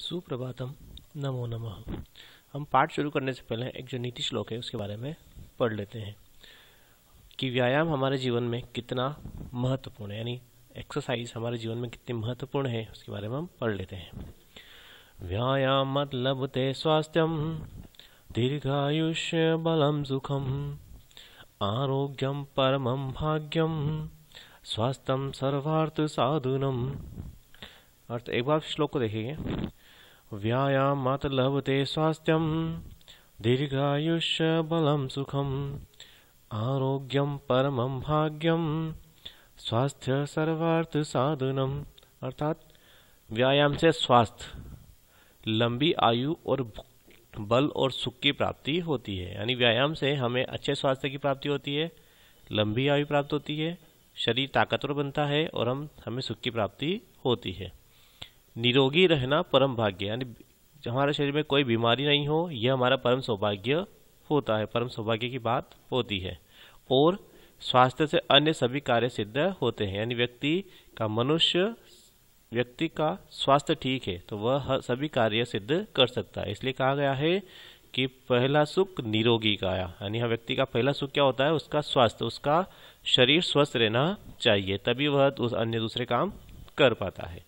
सुप्रभातम नमो नमः हम पाठ शुरू करने से पहले एक जो नीति श्लोक है उसके बारे में पढ़ लेते हैं कि व्यायाम हमारे जीवन में कितना महत्वपूर्ण है यानी एक्सरसाइज हमारे जीवन में कितनी महत्वपूर्ण है उसके बारे में हम पढ़ लेते हैं व्यायाम मतलब ते स्वास्थ्यम दीर्घायुष्य बलम सुखम आरोग्यम परम भाग्यम स्वास्थ्यम सर्वार्थ साधुनम अर्थ एक बार श्लोक को देखिए व्यायामात् लभते स्वास्थ्यम दीर्घायुष्य बलम सुखम आरोग्यम परम भाग्यम स्वास्थ्य सर्वार्थ साधनम अर्थात व्यायाम से स्वास्थ्य लंबी आयु और बल और सुख की प्राप्ति होती है यानी व्यायाम से हमें अच्छे स्वास्थ्य की प्राप्ति होती है लंबी आयु प्राप्त होती है शरीर ताकतवर बनता है और हम हमें सुख की प्राप्ति होती है निरोगी रहना परम भाग्य यानी हमारे शरीर में कोई बीमारी नहीं हो यह हमारा परम सौभाग्य होता है परम सौभाग्य की बात होती है और स्वास्थ्य से अन्य सभी कार्य सिद्ध होते हैं यानी व्यक्ति का मनुष्य व्यक्ति का स्वास्थ्य ठीक है तो वह सभी कार्य सिद्ध कर सकता है इसलिए कहा गया है कि पहला सुख निरोगी का आया यानी हाँ व्यक्ति का पहला सुख क्या होता है उसका स्वास्थ्य उसका शरीर स्वस्थ रहना चाहिए तभी वह उस अन्य दूसरे काम कर पाता है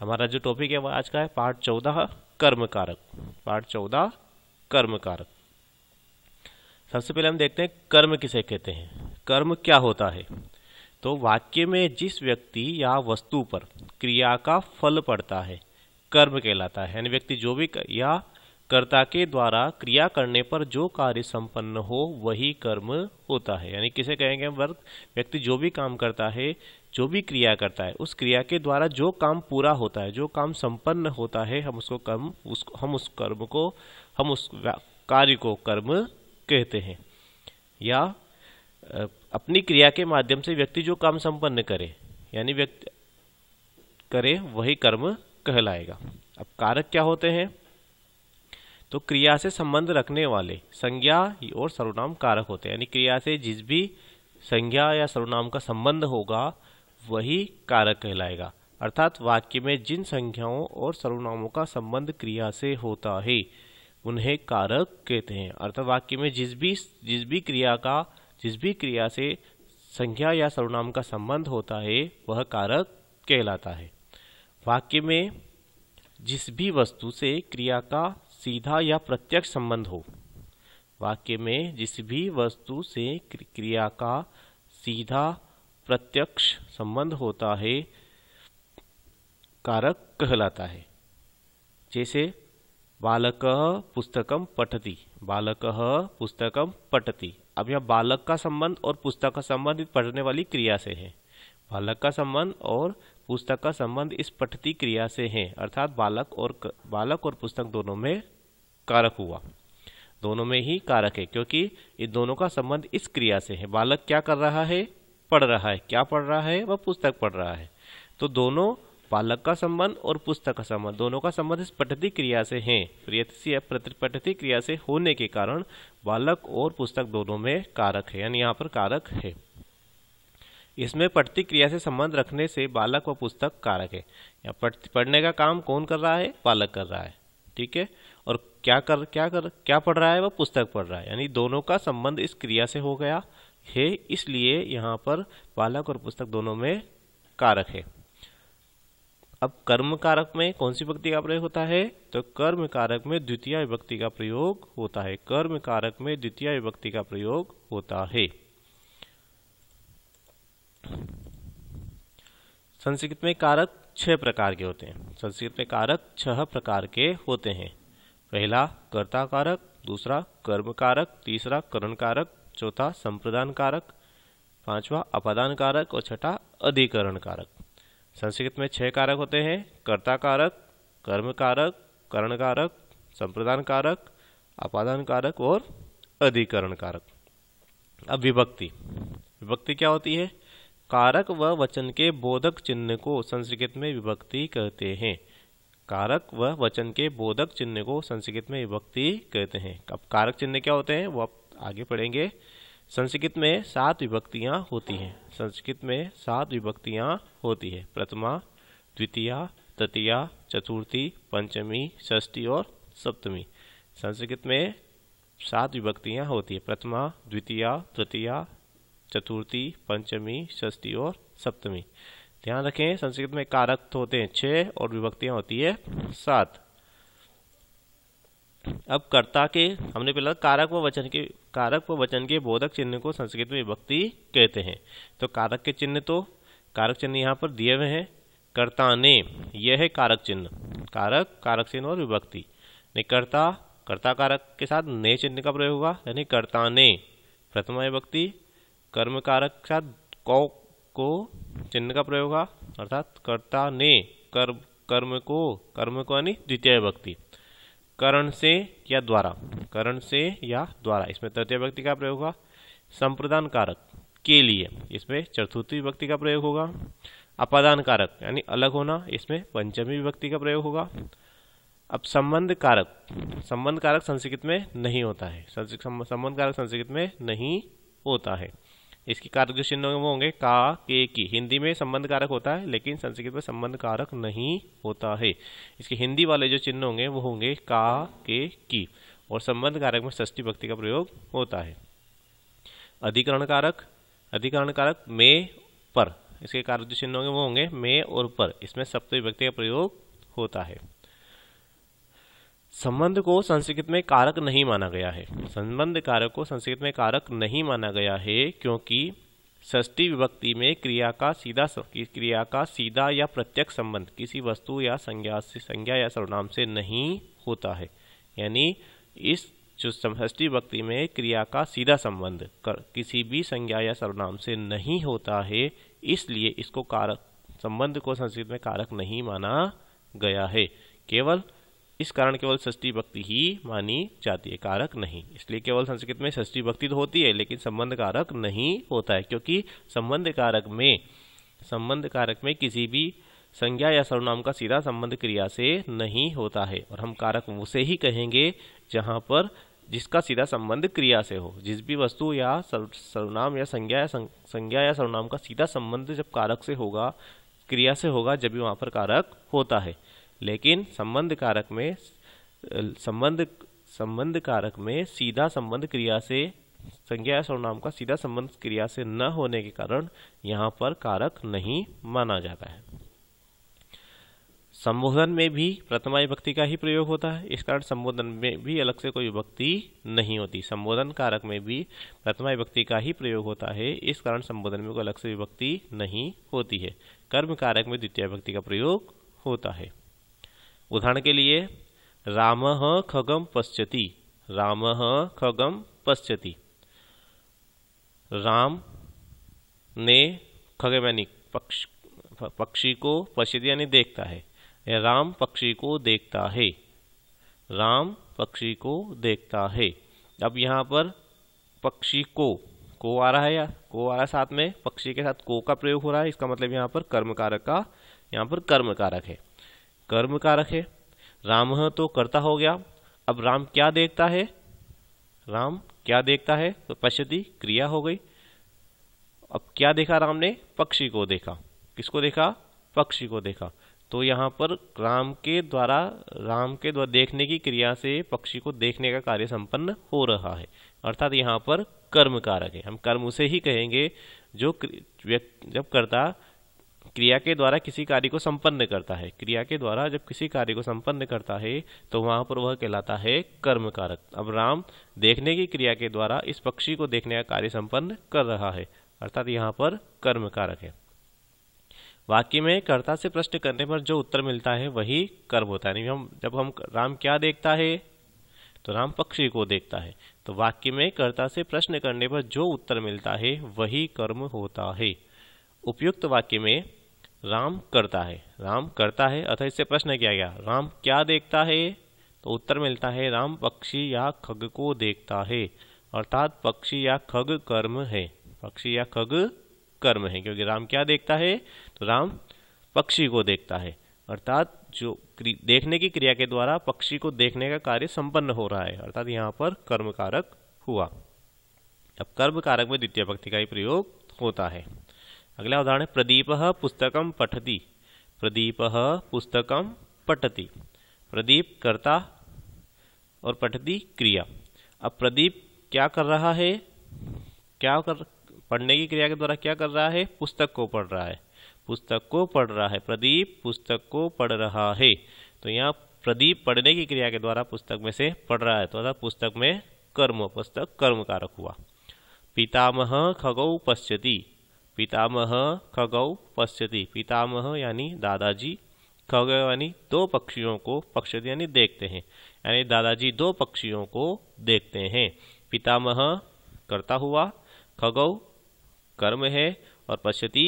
हमारा जो टॉपिक है वह आज का है पार्ट चौदह कर्म कारक पार्ट चौदह कर्म कारक सबसे पहले हम देखते हैं कर्म किसे कहते हैं कर्म क्या होता है तो वाक्य में जिस व्यक्ति या वस्तु पर क्रिया का फल पड़ता है कर्म कहलाता है यानी व्यक्ति जो भी या कर्ता के द्वारा क्रिया करने पर जो कार्य संपन्न हो वही कर्म होता है यानी किसे कहेंगे वर्ग व्यक्ति जो भी काम करता है जो भी क्रिया करता है उस क्रिया के द्वारा जो काम पूरा होता है जो काम संपन्न होता है हम उसको कर्म उस हम उस कर्म को हम उस कार्य को कर्म कहते हैं या अपनी क्रिया के माध्यम से व्यक्ति जो काम संपन्न करे यानी व्यक्ति करे वही कर्म कहलाएगा अब कारक क्या होते हैं तो क्रिया से संबंध रखने वाले संज्ञा और सर्वनाम कारक होते हैं यानी क्रिया से जिस भी संज्ञा या सर्वनाम का संबंध होगा वही कारक कहलाएगा अर्थात वाक्य में जिन संख्याओं और सर्वनामों का संबंध क्रिया से होता है उन्हें कारक कहते हैं अर्थात वाक्य में जिस भी जिस भी क्रिया का जिस भी क्रिया से संख्या या सर्वनाम का संबंध होता है वह कारक कहलाता है वाक्य में जिस भी वस्तु से क्रिया का सीधा या प्रत्यक्ष संबंध हो वाक्य में जिस भी वस्तु से क्रिया का सीधा प्रत्यक्ष संबंध होता है कारक कहलाता है जैसे बालक पुस्तकम पठती बालक पुस्तकम पठती अब यहाँ बालक का संबंध और पुस्तक का संबंध पढ़ने वाली क्रिया से है बालक का संबंध और पुस्तक का संबंध इस पठती क्रिया से है अर्थात बालक और क, बालक और पुस्तक दोनों में कारक हुआ दोनों में ही कारक है क्योंकि इन दोनों का संबंध इस क्रिया से है बालक क्या कर रहा है पढ़ रहा है क्या पढ़ रहा है वह पुस्तक पढ़ रहा है तो दोनों पालक का संबंध और पुस्तक का संबंध दोनों का संबंध इस पठती क्रिया से है पठती क्रिया से होने के कारण बालक और पुस्तक दोनों में कारक है यानी यहाँ पर कारक है इसमें पठती क्रिया से संबंध रखने से बालक व पुस्तक कारक है या पढ़ने का काम कौन कर रहा है बालक कर रहा है ठीक है और क्या कर क्या कर क्या पढ़ रहा है वह पुस्तक पढ़ रहा है यानी दोनों का संबंध इस क्रिया से हो गया है इसलिए यहाँ पर बालक और पुस्तक दोनों में कारक है अब कर्म कारक में कौन सी भक्ति का प्रयोग होता है तो कर्म कारक में द्वितीय विभक्ति का प्रयोग होता है कर्म कारक में द्वितीय विभक्ति का प्रयोग होता है संस्कृत में कारक छह प्रकार के होते हैं संस्कृत में कारक छह प्रकार के होते हैं पहला कर्ता कारक दूसरा कर्म कारक तीसरा करण कारक चौथा संप्रदान कारक पांचवा अपादान कारक और छठा अधिकरण कारक संस्कृत में छह कारक होते हैं कर्ता कारक कर्म कारक करण कारक संप्रदान कारक अपादान कारक और अधिकरण कारक अब विभक्ति विभक्ति क्या होती है कारक व वचन के बोधक चिन्ह को संस्कृत में विभक्ति कहते हैं कारक व वचन के बोधक चिन्ह को संस्कृत में विभक्ति कहते हैं अब कारक चिन्ह क्या होते हैं वो आगे पढ़ेंगे संस्कृत में सात विभक्तियाँ होती हैं संस्कृत में सात विभक्तियाँ होती है प्रथमा द्वितीया तृतीया चतुर्थी पंचमी षष्ठी और सप्तमी संस्कृत में सात विभक्तियाँ होती है प्रथमा द्वितीया तृतीया चतुर्थी पंचमी षष्ठी और सप्तमी ध्यान रखें संस्कृत में कारक होते हैं छः और विभक्तियाँ होती है सात अब कर्ता के हमने पहला कारक व वचन के कारक व वचन के बोधक चिन्ह को संस्कृत में विभक्ति कहते हैं तो कारक के चिन्ह तो कारक चिन्ह यहाँ पर दिए हुए हैं कर्ता ने यह है कारक चिन्ह कारक कारक चिन्ह और विभक्ति ने कर्ता कर्ता कारक के साथ ने चिन्ह का प्रयोग होगा यानी कर्ता ने प्रथमा विभक्ति कर्म कारक के साथ कौ को चिन्ह का प्रयोग होगा अर्थात कर्ता ने कर्म कर्म को कर्म को यानी द्वितीय विभक्ति करण से या द्वारा करण से या द्वारा इसमें तृतीय व्यक्ति का प्रयोग होगा संप्रदान कारक के लिए इसमें चतुर्थी व्यक्ति का प्रयोग होगा अपादान कारक यानी अलग होना इसमें पंचमी व्यक्ति का प्रयोग होगा अब संबंध कारक संबंध कारक संस्कृत में नहीं होता है संबंध कारक संस्कृत में नहीं होता है इसकी कारक जो चिन्ह वो होंगे का के की हिंदी में संबंध कारक होता है लेकिन संस्कृत में संबंध कारक नहीं होता है इसके हिंदी वाले जो चिन्ह होंगे वो होंगे का के की और संबंध कारक में षष्ठी भक्ति का प्रयोग होता है अधिकरण कारक अधिकरण कारक में पर इसके कारक जो चिन्ह होंगे वो होंगे में और पर इसमें सप्तविभक्ति का प्रयोग होता है संबंध को संस्कृत में कारक नहीं माना गया है संबंध कारक को संस्कृत में कारक नहीं माना गया है क्योंकि षष्ठी विभक्ति में क्रिया का सीधा क्रिया का सीधा या प्रत्यक्ष संबंध किसी वस्तु या संज्ञा से संज्ञा या सर्वनाम से नहीं होता है यानी इस जो षष्टी विभक्ति में क्रिया का सीधा संबंध कर किसी भी संज्ञा या सर्वनाम से नहीं होता है इसलिए इसको कारक संबंध को संस्कृत में कारक नहीं माना गया है केवल इस कारण केवल षष्टी भक्ति ही मानी जाती है कारक नहीं इसलिए केवल संस्कृत में षष्टी भक्ति तो होती है लेकिन संबंध कारक नहीं होता है क्योंकि संबंध कारक में संबंध कारक में किसी भी संज्ञा या सर्वनाम का सीधा संबंध क्रिया से नहीं होता है और हम कारक उसे ही कहेंगे जहाँ पर जिसका सीधा संबंध क्रिया से हो जिस भी वस्तु या सर्वनाम या संज्ञा या संज्ञा या सर्वनाम का सीधा संबंध जब कारक से होगा क्रिया से होगा जब भी वहाँ पर कारक होता है लेकिन संबंध कारक में संबंध संबंध कारक में सीधा संबंध क्रिया से संज्ञा सर्वनाम का सीधा संबंध क्रिया से न होने के कारण यहाँ पर कारक नहीं माना जाता है संबोधन में भी प्रथमा विभक्ति का ही प्रयोग होता है इस कारण संबोधन में भी अलग से कोई विभक्ति नहीं होती संबोधन कारक में भी प्रथमा विभक्ति का ही प्रयोग होता है इस कारण संबोधन में कोई अलग से विभक्ति नहीं होती है कर्म कारक में द्वितीय विभक्ति का प्रयोग होता है उदाहरण के लिए राम खगम पश्यति राम खगम पश्यति राम ने खगम यानी पक्ष पक्षी को पश्यति यानी देखता है राम पक्षी को देखता है राम पक्षी को देखता है अब यहाँ पर पक्षी को को आ रहा है या को आ रहा है साथ में पक्षी के साथ को का प्रयोग हो रहा है इसका मतलब यहाँ पर कर्मकारक का यहाँ पर कर्मकारक है कर्म कारक है राम तो करता हो गया अब राम क्या देखता है राम क्या देखता है तो पश्यती क्रिया हो गई अब क्या देखा राम ने पक्षी को देखा किसको देखा पक्षी को देखा तो यहाँ पर राम के द्वारा राम के द्वारा देखने की क्रिया से पक्षी को देखने का कार्य संपन्न हो रहा है अर्थात यहाँ पर कर्म कारक है हम कर्म उसे ही कहेंगे जो जब करता क्रिया के द्वारा किसी कार्य को संपन्न करता है क्रिया के द्वारा जब किसी कार्य को संपन्न करता है तो वहां पर वह कहलाता है कर्म कारक अब राम देखने की क्रिया के द्वारा इस पक्षी को देखने का कार्य संपन्न कर रहा है अर्थात यहाँ पर कर्म कारक है वाक्य में कर्ता से प्रश्न करने पर जो उत्तर मिलता है वही कर्म होता है हम जब हम राम क्या देखता है तो राम पक्षी को देखता है तो वाक्य में कर्ता से प्रश्न करने पर जो उत्तर मिलता है वही कर्म होता है उपयुक्त वाक्य में राम करता है राम करता है अतः इससे प्रश्न किया गया राम क्या देखता है तो उत्तर मिलता है राम पक्षी या खग को देखता है अर्थात पक्षी या खग कर्म है पक्षी या खग कर्म है क्योंकि राम क्या देखता है तो राम पक्षी को देखता है अर्थात जो देखने की क्रिया के द्वारा पक्षी को देखने का कार्य संपन्न हो रहा है अर्थात यहाँ पर कर्म कारक हुआ अब कर्म कारक में द्वितीय पक्ति का ही प्रयोग होता है अगला उदाहरण है प्रदीप पुस्तक पठती प्रदीप पुस्तक पठती प्रदीप कर्ता और पठती क्रिया अब प्रदीप क्या कर रहा है क्या कर पढ़ने की क्रिया के द्वारा क्या कर रहा है पुस्तक को पढ़ रहा है पुस्तक को पढ़ रहा है प्रदीप पुस्तक को पढ़ रहा है तो यहाँ प्रदीप पढ़ने की क्रिया के द्वारा पुस्तक में से पढ़ रहा है तो अर्थात पुस्तक में कर्म पुस्तक कर्म कारक हुआ पितामह खगौ पश्यती पितामह खगौ पश्यति पितामह यानी दादाजी खगौ यानी दो पक्षियों को पक्षति यानी देखते हैं यानी दादाजी दो पक्षियों को देखते हैं पितामह करता हुआ खगौ कर्म है और पश्यति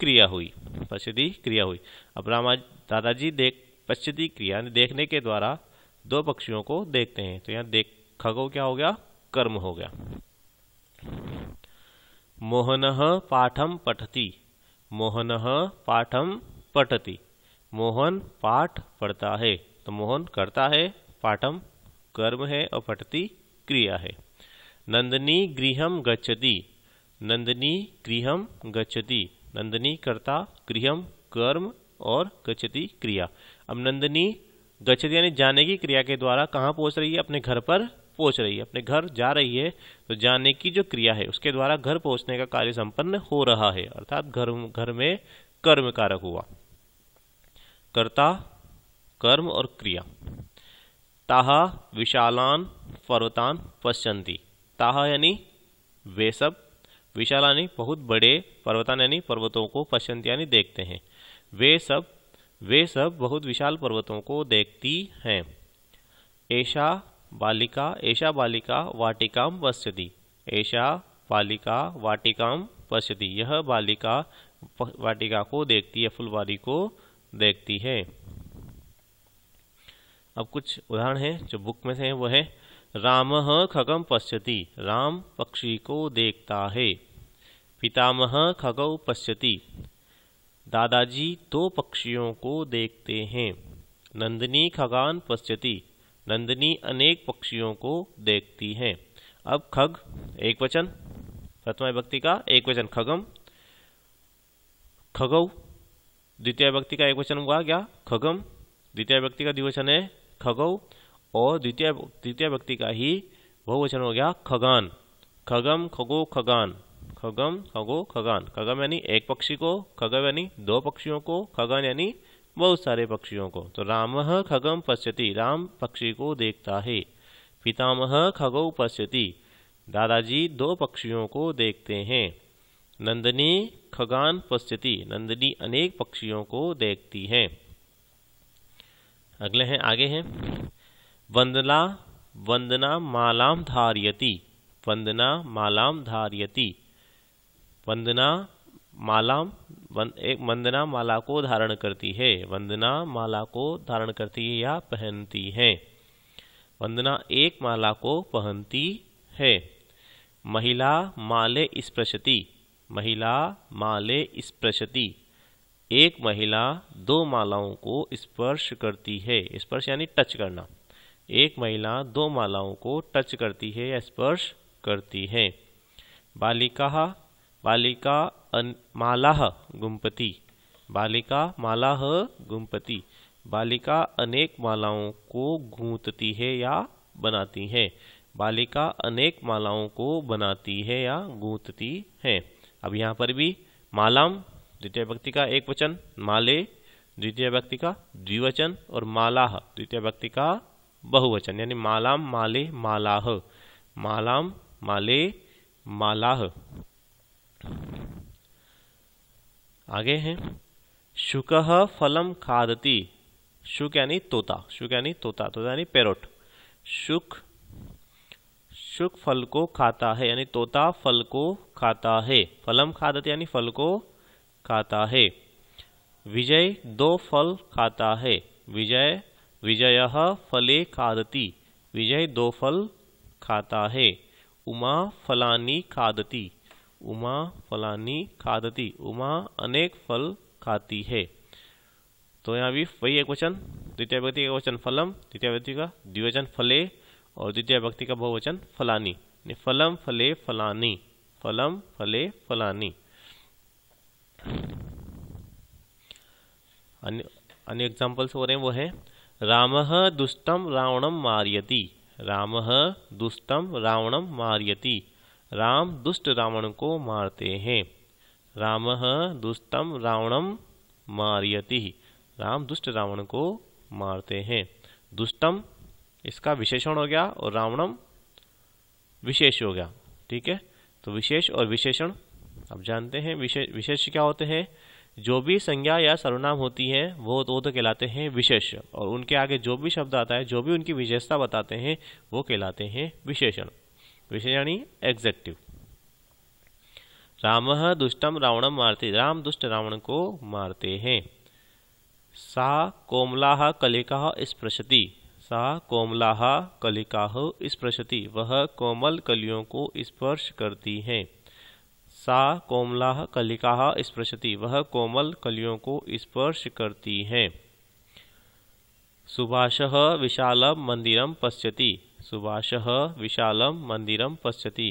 क्रिया हुई पश्यति क्रिया हुई अब रामा दादाजी देख पश्यति क्रिया यानी देखने के द्वारा दो पक्षियों को देखते हैं तो यहाँ देख खगो क्या हो गया कर्म हो गया मोहन पाठम पठती मोहन पाठम पठती मोहन पाठ पढ़ता है तो मोहन करता है पाठम कर्म है और पठती क्रिया है नंदनी गृहम गच्छति नंदनी गृहम गच्छति नंदनी करता गृहम कर्म और गच्छति क्रिया अब नंदनी गच्छति यानी जाने की क्रिया के द्वारा कहाँ पहुँच रही है अपने घर पर पहुंच रही है अपने घर जा रही है तो जाने की जो क्रिया है उसके द्वारा घर पहुंचने का कार्य संपन्न हो रहा है अर्थात घर घर में कर्म कारक हुआ कर्ता कर्म और क्रिया ताहा विशालान पर्वतान पश्चंती ताहा यानी वे सब विशाल यानी बहुत बड़े पर्वतान यानी पर्वतों को पश्चंती यानी देखते हैं वे सब वे सब बहुत विशाल पर्वतों को देखती हैं ऐशा बालिका ऐशा बालिका वाटिका पश्यति ऐशा बालिका वाटिका पश्यति यह बालिका वाटिका को देखती है फुलवारी को देखती है अब कुछ उदाहरण हैं जो बुक में से हैं वह है राम खगम पश्यति राम पक्षी को देखता है पितामह खगौ पश्यति दादाजी दो पक्षियों को देखते हैं नंदिनी खगान पश्यति नंदिनी अनेक पक्षियों को देखती है अब खग एक वचन प्रथमा भक्ति का एक वचन खगम खगौ द्वितीय भक्ति का एक वचन हुआ क्या खगम द्वितीय भक्ति का द्विवचन है खगौ और द्वितीय द्वितीय भक्ति का ही बहुवचन हो गया खगान खगम खगो खगान खगम खगो खगान खगम यानी एक पक्षी को खगम यानी दो पक्षियों को खगन यानी बहुत सारे पक्षियों को तो राम खगम पश्यति राम पक्षी को देखता है पितामह खगो पश्यति दादाजी दो पक्षियों को देखते हैं नंदनी खगान पश्यति नंदनी अनेक पक्षियों को देखती है अगले हैं आगे हैं वंदना वंदना मालाम धारियती वंदना मालाम धारियती वंदना माला वन, एक वंदना माला को धारण करती है वंदना माला को धारण करती है या पहनती है वंदना एक माला को पहनती है महिला माले स्पृशति महिला माले स्पृशति एक महिला दो मालाओं को स्पर्श करती है स्पर्श यानी टच करना एक महिला दो मालाओं को टच करती है या स्पर्श करती है बालिका बालिका मालाह गुमपति बालिका मालाह गुमपति बालिका अनेक मालाओं को गूंथती है या बनाती है बालिका अनेक मालाओं को बनाती है या गूंथती है अब यहाँ पर भी मालाम द्वितीय व्यक्ति का एक वचन माले द्वितीय व्यक्ति का द्विवचन और मालाह द्वितीय व्यक्ति का बहुवचन यानी मालाम माले मालाह मालाम माले मालाह आगे हैं शुक फलम खादती शुक यानी तोता शुक यानी तोता तोता यानी पेरोट शुक शुक फल को खाता है यानी तोता फल को खाता है फलम खादती यानी फल को खाता है विजय दो फल खाता है विजय विजय फले खादती विजय दो फल खाता है उमा फलानी खादती उमा फलानी खादती उमा अनेक फल खाती है तो यहाँ भी वही एक वचन द्वितीय व्यक्ति का वचन फलम द्वितीय व्यक्ति का द्विवचन फले और द्वितीय व्यक्ति का बहुवचन फलानी फलम फले फलानी फलम फले फलानी अन्य अन्य एग्जाम्पल्स हो रहे हैं वो है राम दुष्टम रावणम मारियती राम दुष्टम रावणम मारियती राम दुष्ट रावण को मारते हैं राम दुष्टम रावणम मारियति राम दुष्ट रावण को मारते हैं दुष्टम इसका विशेषण हो गया और रावणम विशेष हो गया ठीक है तो विशेष और विशेषण आप जानते हैं विशेष विशेष क्या होते हैं जो भी संज्ञा या सर्वनाम होती है वो वो तो कहलाते हैं विशेष और उनके आगे जो भी शब्द आता है जो भी उनकी विशेषता बताते हैं वो कहलाते हैं विशेषण विशेषणी एग्जेक्टिव राम दुष्टम रावण मारते राम दुष्ट रावण को मारते हैं सा कोमला कलिका स्पृशति सा कोमला कलिका स्पृशति वह कोमल कलियों को स्पर्श करती हैं सा कोमला कलिका स्पृशति वह कोमल कलियों को स्पर्श करती हैं सुभाष विशाल मंदिरम पश्यति सुभाष विशालम मंदिरम पश्यति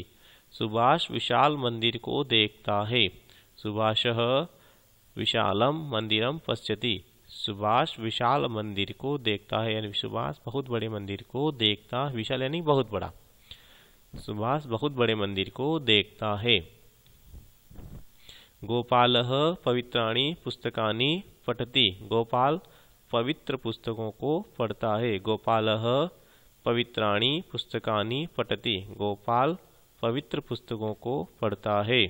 सुभाष विशाल मंदिर को देखता है सुभाष विशालम मंदिरम पश्यति सुभाष विशाल मंदिर को देखता है यानी सुभाष बहुत बड़े मंदिर को देखता विशाल यानी बहुत बड़ा सुभाष बहुत बड़े मंदिर को देखता है गोपाल पवित्राणी पुस्तका पठती गोपाल पवित्र पुस्तकों को पढ़ता है गोपाल पवित्राणी पुस्तकानी पठती गोपाल पवित्र पुस्तकों को पढ़ता है